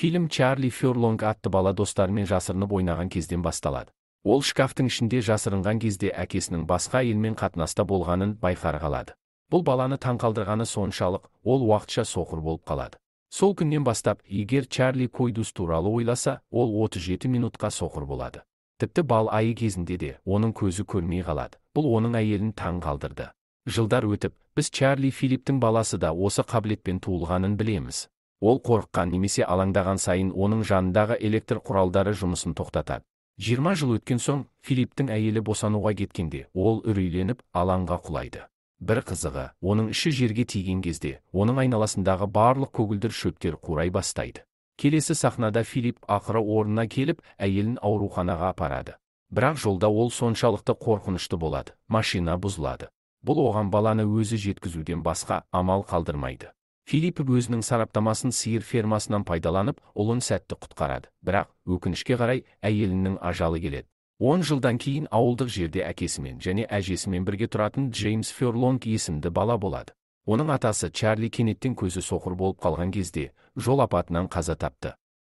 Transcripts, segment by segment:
фильм чарли ферлонг атты бала достарымен жасырынып ойнаған кезден басталады ол шкафтың ішінде жасырынған кезде әкесінің басқа елмен қатынаста болғанын байқар қалады бұл баланы таң қалдырғаны соншалық ол уақытша соқыр болып қалады сол күннен бастап егер чарли койдус туралы ойласа ол 37 минутқа соқыр болады тіпті бал айы кезінде де оның көзі көрмей қалады бұл оның әйелін таң қалдырды. жылдар өтіп біз чарли Филиптің баласы да осы қабілетпен туылғанын білеміз ол қорыққан немесе алаңдаған сайын оның жанындағы электр құралдары жұмысын тоқтатады жиырма жыл өткен соң филипптің әйелі босануға кеткенде ол үрейленіп алаңға құлайды бір қызығы оның іші жерге тиген кезде оның айналасындағы барлық көгілдір шөптер қурай бастайды келесі сахнада филипп ақыры орнына келіп әйелін ауруханаға апарады бірақ жолда ол соншалықты қорқынышты болады машина бұзылады бұл оған баланы өзі жеткізуден басқа амал қалдырмайды Филипп өзінің сараптамасын сиыр фермасынан пайдаланып ұлын сәтті құтқарады бірақ өкінішке қарай әйелінің ажалы келеді 10 жылдан кейін ауылдық жерде әкесімен және әжесімен бірге тұратын джеймс ферлонг есімді бала болады оның атасы чарли кенеттен көзі соқыр болып қалған кезде жол апатынан қаза тапты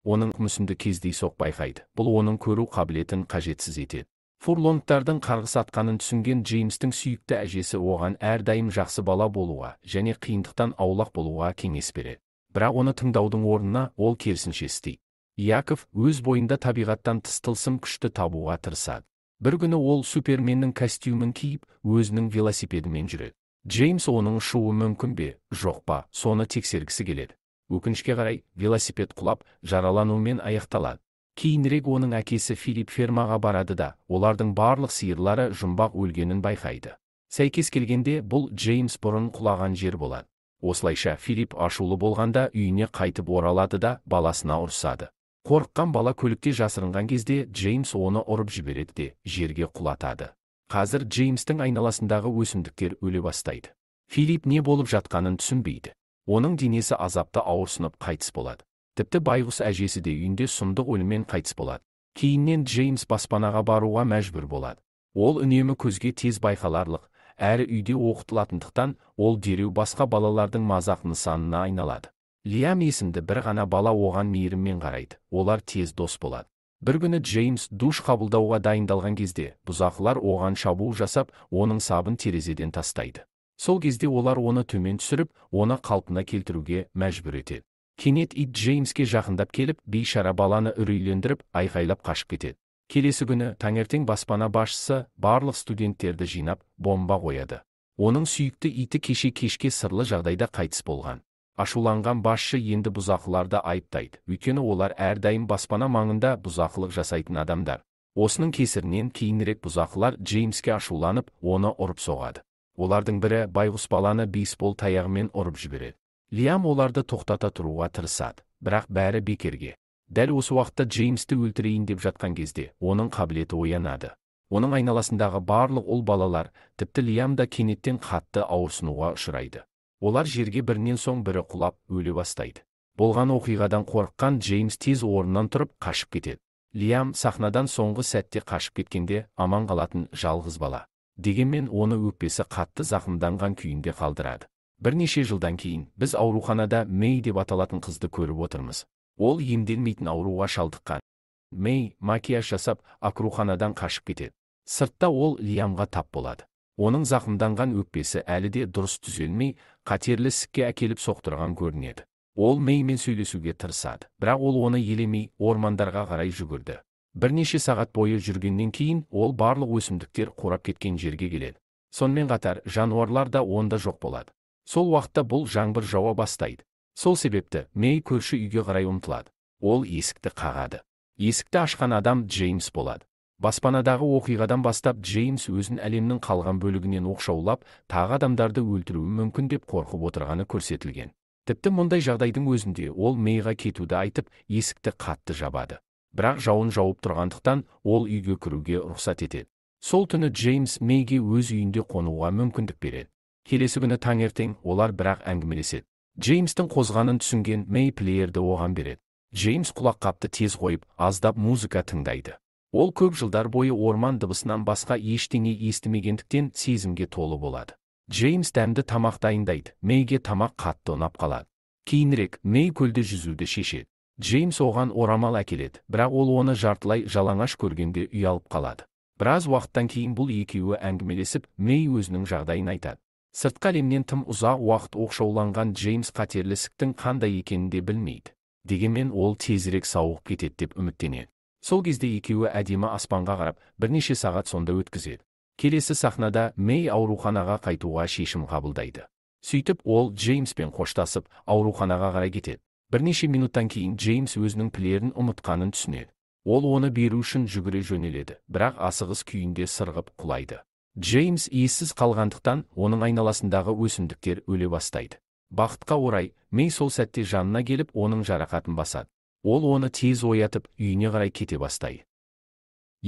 оның мүсінді кездейсоқ байқайды бұл оның көру қабілетін қажетсіз етеді фурлонгтардың қарғыс атқанын түсінген джеймстің сүйікті әжесі оған әрдайым жақсы бала болуға және қиындықтан аулақ болуға кеңес береді бірақ оны тыңдаудың орнына ол керісінше істейді яков өз бойында табиғаттан тыс тылсым күшті табуға тырысады бір күні ол суперменнің костюмін киіп өзінің велосипедімен жүреді джеймс оның ұшуы мүмкін бе жоқ па соны тексергісі келеді өкінішке қарай велосипед құлап жаралануымен аяқталады кейінірек оның әкесі филипп фермаға барады да олардың барлық сиырлары жұмбақ өлгенін байқайды сәйкес келгенде бұл джеймс бұрын құлаған жер болады осылайша филипп ашулы болғанда үйіне қайтып оралады да баласына ұрсады қорыққан бала көлікте жасырынған кезде джеймс оны ұрып жібереді де жерге құлатады қазір джеймстің айналасындағы өсімдіктер өле бастайды филипп не болып жатқанын түсінбейді оның денесі азапты ауырсынып қайтыс болады мектепті байғұс әжесі де үйінде сұмдық өліммен қайтыс болады кейіннен джеймс баспанаға баруға мәжбүр болады ол үнемі көзге тез байқаларлық әрі үйде оқытылатындықтан ол дереу басқа балалардың мазақ нысанына айналады лиам есімді бір ғана бала оған мейіріммен қарайды олар тез дос болады бір күні джеймс душ қабылдауға дайындалған кезде бұзақылар оған шабуыл жасап оның сабын терезеден тастайды сол кезде олар оны төмен түсіріп оны қалпына келтіруге мәжбүр етеді кенет ит джеймске жақындап келіп бейшара баланы үрейлендіріп айқайлап қашып кетеді келесі күні таңертең баспана басшысы барлық студенттерді жинап бомба қояды оның сүйікті иті кеше кешке сырлы жағдайда қайтыс болған ашуланған басшы енді бұзақыларды айыптайды өйткені олар әрдайым баспана маңында бұзақылық жасайтын адамдар осының кесірінен кейінірек бұзақылар джеймске ашуланып оны ұрып соғады олардың бірі байғұс баланы бейсбол таяғымен ұрып жібереді лиам оларды тоқтата тұруға тырысады бірақ бәрі бекерге дәл осы уақытта джеймсті өлтірейін деп жатқан кезде оның қабілеті оянады оның айналасындағы барлық ол балалар тіпті лиам да кенеттен қатты ауырсынуға ұшырайды олар жерге бірінен соң бірі құлап өле бастайды болған оқиғадан қорыққан джеймс тез орнынан тұрып қашып кетеді лиам сахнадан соңғы сәтте қашып кеткенде аман қалатын жалғыз бала дегенмен оны өкпесі қатты зақымданған күйінде қалдырады бірнеше жылдан кейін біз ауруханада мэй деп аталатын қызды көріп отырмыз ол емделмейтін ауруға шалдыққан мэй макияж жасап акруханадан қашып кетеді сыртта ол лиямға тап болады оның зақымданған өкпесі әлі де дұрыс түзелмей қатерлі ісікке әкеліп соқтырған көрінеді ол мэймен сөйлесуге тырысады бірақ ол оны елемей ормандарға қарай жүгірді бірнеше сағат бойы жүргеннен кейін ол барлық өсімдіктер қурап кеткен жерге келеді сонымен қатар жануарлар да онда жоқ болады сол уақытта бұл жаңбыр жауа бастайды сол себепті мэй көрші үйге қарай ұмтылады ол есікті қағады есікті ашқан адам джеймс болады баспанадағы оқиғадан бастап джеймс өзін әлемнің қалған бөлігінен оқшаулап тағы адамдарды өлтіруі мүмкін деп қорқып отырғаны көрсетілген тіпті мұндай жағдайдың өзінде ол мэйға кетуді айтып есікті қатты жабады бірақ жауын жауып тұрғандықтан ол үйге кіруге рұқсат етеді сол түні джеймс мэйге өз үйінде қонуға мүмкіндік береді келесі күні таңертең олар бірақ әңгімелеседі джеймстің қозғанын түсінген мэй плеерді оған береді джеймс құлаққапты тез қойып аздап музыка тыңдайды ол көп жылдар бойы орман дыбысынан басқа ештеңе естімегендіктен сезімге толы болады джеймс дәмді тамақ дайындайды мэйге тамақ қатты ұнап қалады кейінірек мэй көлде жүзуді шешеді джеймс оған орамал әкеледі бірақ ол оны жартылай жалаңаш көргенде ұялып қалады біраз уақыттан кейін бұл екеуі әңгімелесіп мэй өзінің жағдайын айтады сыртқы әлемнен тым ұзақ уақыт оқшауланған джеймс қатерлі ісіктің қандай екенін де білмейді дегенмен ол тезірек сауығып кетеді деп үміттенеді сол кезде екеуі әдемі аспанға қарап бірнеше сағат сонда өткізеді келесі сахнада мэй ауруханаға қайтуға шешім қабылдайды сөйтіп ол джеймспен қоштасып ауруханаға қарай кетеді бірнеше минуттан кейін джеймс өзінің пілерін ұмытқанын түсінеді ол оны беру үшін жүгіре жөнеледі бірақ асығыс күйінде сырғып құлайды джеймс иіссіз қалғандықтан оның айналасындағы өсімдіктер өле бастайды бақытқа орай мей сол сәтте жанына келіп оның жарақатын басады ол оны тез оятып үйіне қарай кете бастайды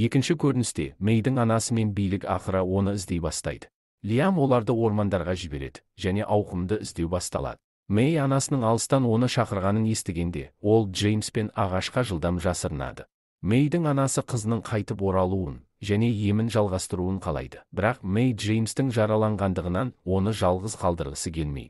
екінші көріністе Мейдің анасы мен билік ақыра оны іздей бастайды лиам оларды ормандарға жібереді және ауқымды іздеу басталады Мей анасының алыстан оны шақырғанын естігенде ол джеймс ағашқа жылдам жасырынады Мейдің анасы қызының қайтып оралуын және емін жалғастыруын қалайды бірақ мэй джеймстің жараланғандығынан оны жалғыз қалдырғысы келмей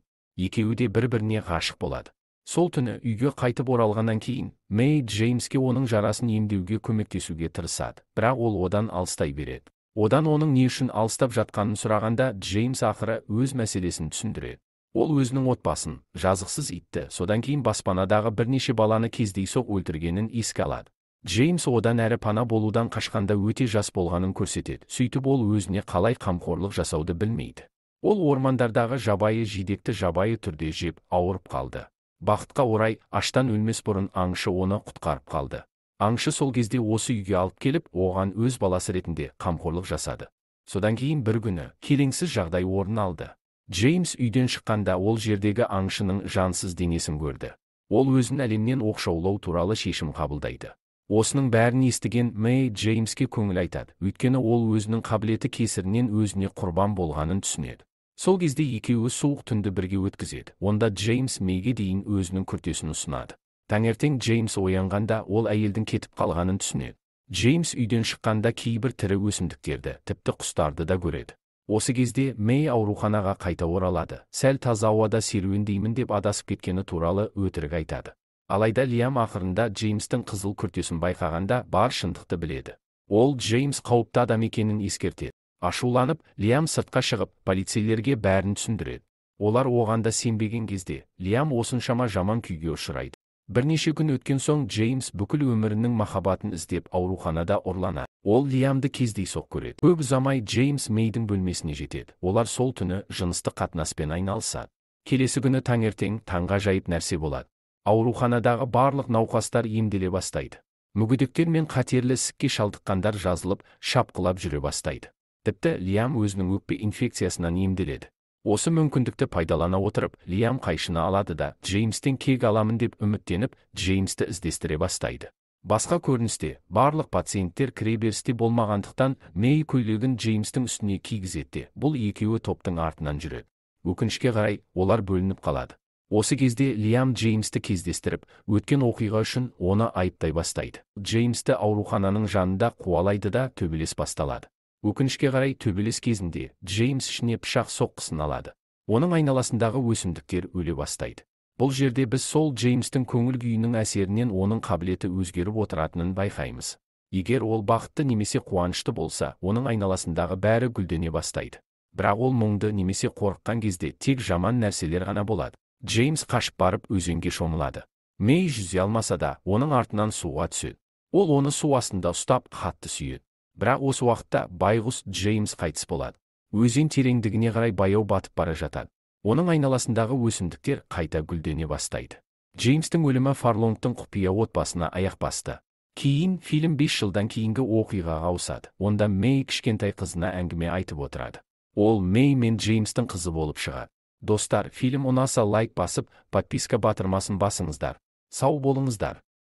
екеуі де бір біріне ғашық болады сол түні үйге қайтып оралғаннан кейін мэй джеймске оның жарасын емдеуге көмектесуге тырысады бірақ ол одан алыстай береді одан оның не үшін алыстап жатқанын сұрағанда джеймс ақыры өз мәселесін түсіндіреді ол өзінің отбасын жазықсыз итті содан кейін баспанадағы бірнеше баланы кездейсоқ өлтіргенін еске алады джеймс одан әрі пана болудан қашқанда өте жас болғанын көрсетеді сөйтіп ол өзіне қалай қамқорлық жасауды білмейді ол ормандардағы жабайы жидекті жабайы түрде жеп ауырып қалды бақытқа орай аштан өлмес бұрын аңшы оны құтқарып қалды аңшы сол кезде осы үйге алып келіп оған өз баласы ретінде қамқорлық жасады содан кейін бір күні келеңсіз жағдай орын алды джеймс үйден шыққанда ол жердегі аңшының жансыз денесін көрді ол өзін әлемнен оқшаулау туралы шешім қабылдайды осының бәрін естіген мэй джеймске көңіл айтады өйткені ол өзінің қабілеті кесірінен өзіне құрбан болғанын түсінеді сол кезде екеуі суық түнді бірге өткізеді онда джеймс мэйге дейін өзінің күртесін ұсынады таңертең джеймс оянғанда ол әйелдің кетіп қалғанын түсінеді джеймс үйден шыққанда кейбір тірі өсімдіктерді тіпті құстарды да көреді осы кезде мэй ауруханаға қайта оралады сәл таза ауада серуендеймін деп адасып кеткені туралы өтірік айтады алайда лиам ақырында джеймстің қызыл күртесін байқағанда бар шындықты біледі ол джеймс қауіпті адам екенін ескертеді ашуланып лиам сыртқа шығып полицейлерге бәрін түсіндіреді олар оған да сенбеген кезде лиам осыншама жаман күйге ұшырайды бірнеше күн өткен соң джеймс бүкіл өмірінің махаббатын іздеп ауруханада ұрланады ол лиамды кездейсоқ көреді көп ұзамай джеймс мэйдің бөлмесіне жетеді олар сол түні жыныстық қатынаспен айналысады келесі күні таңертең жайып нәрсе болады ауруханадағы барлық науқастар емделе бастайды мүгедектер мен қатерлі ісікке шалдыққандар жазылып шапқылап жүре бастайды тіпті лиам өзінің өкпе инфекциясынан емделеді осы мүмкіндікті пайдалана отырып лиам қайшыны алады да джеймстен кек аламын деп үміттеніп джеймсті іздестіре бастайды басқа көріністе барлық пациенттер кіреберісте болмағандықтан мэй көйлегін джеймстің үстіне кигізеді бұл екеуі топтың артынан жүреді өкінішке қарай олар бөлініп қалады осы кезде лиам джеймсті кездестіріп өткен оқиға үшін оны айыптай бастайды джеймсті аурухананың жанында қуалайды да төбелес басталады өкінішке қарай төбелес кезінде джеймс ішіне пышақ соққысын алады оның айналасындағы өсімдіктер өле бастайды бұл жерде біз сол джеймстің көңіл күйінің әсерінен оның қабілеті өзгеріп отыратынын байқаймыз егер ол бақытты немесе қуанышты болса оның айналасындағы бәрі гүлдене бастайды бірақ ол мұңды немесе қорыққан кезде тек жаман нәрселер ғана болады Джеймс қашып барып өзенге шомылады. Мей жүзе алмаса да, оның артынан суға түседі. Ол оны су астында ұстап қатты сүйеді. Бірақ осы уақытта байғұс Джеймс қайтыс болады. Өзен тереңдігіне қарай баяу батып бара жатады. Оның айналасындағы өсімдіктер қайта гүлдене бастайды. Джеймстің өлімі Фарлонгтың құпия отбасына аяқ басты. Кейін фильм 5 жылдан кейінгі оқиғаға ауысады. Онда Мэй кішкентай қызына әңгіме айтып отырады. Ол Мэй мен Джеймстің қызы болып шығады достар фильм ұнаса лайк басып подписка батырмасын басыңыздар сау болыңыздар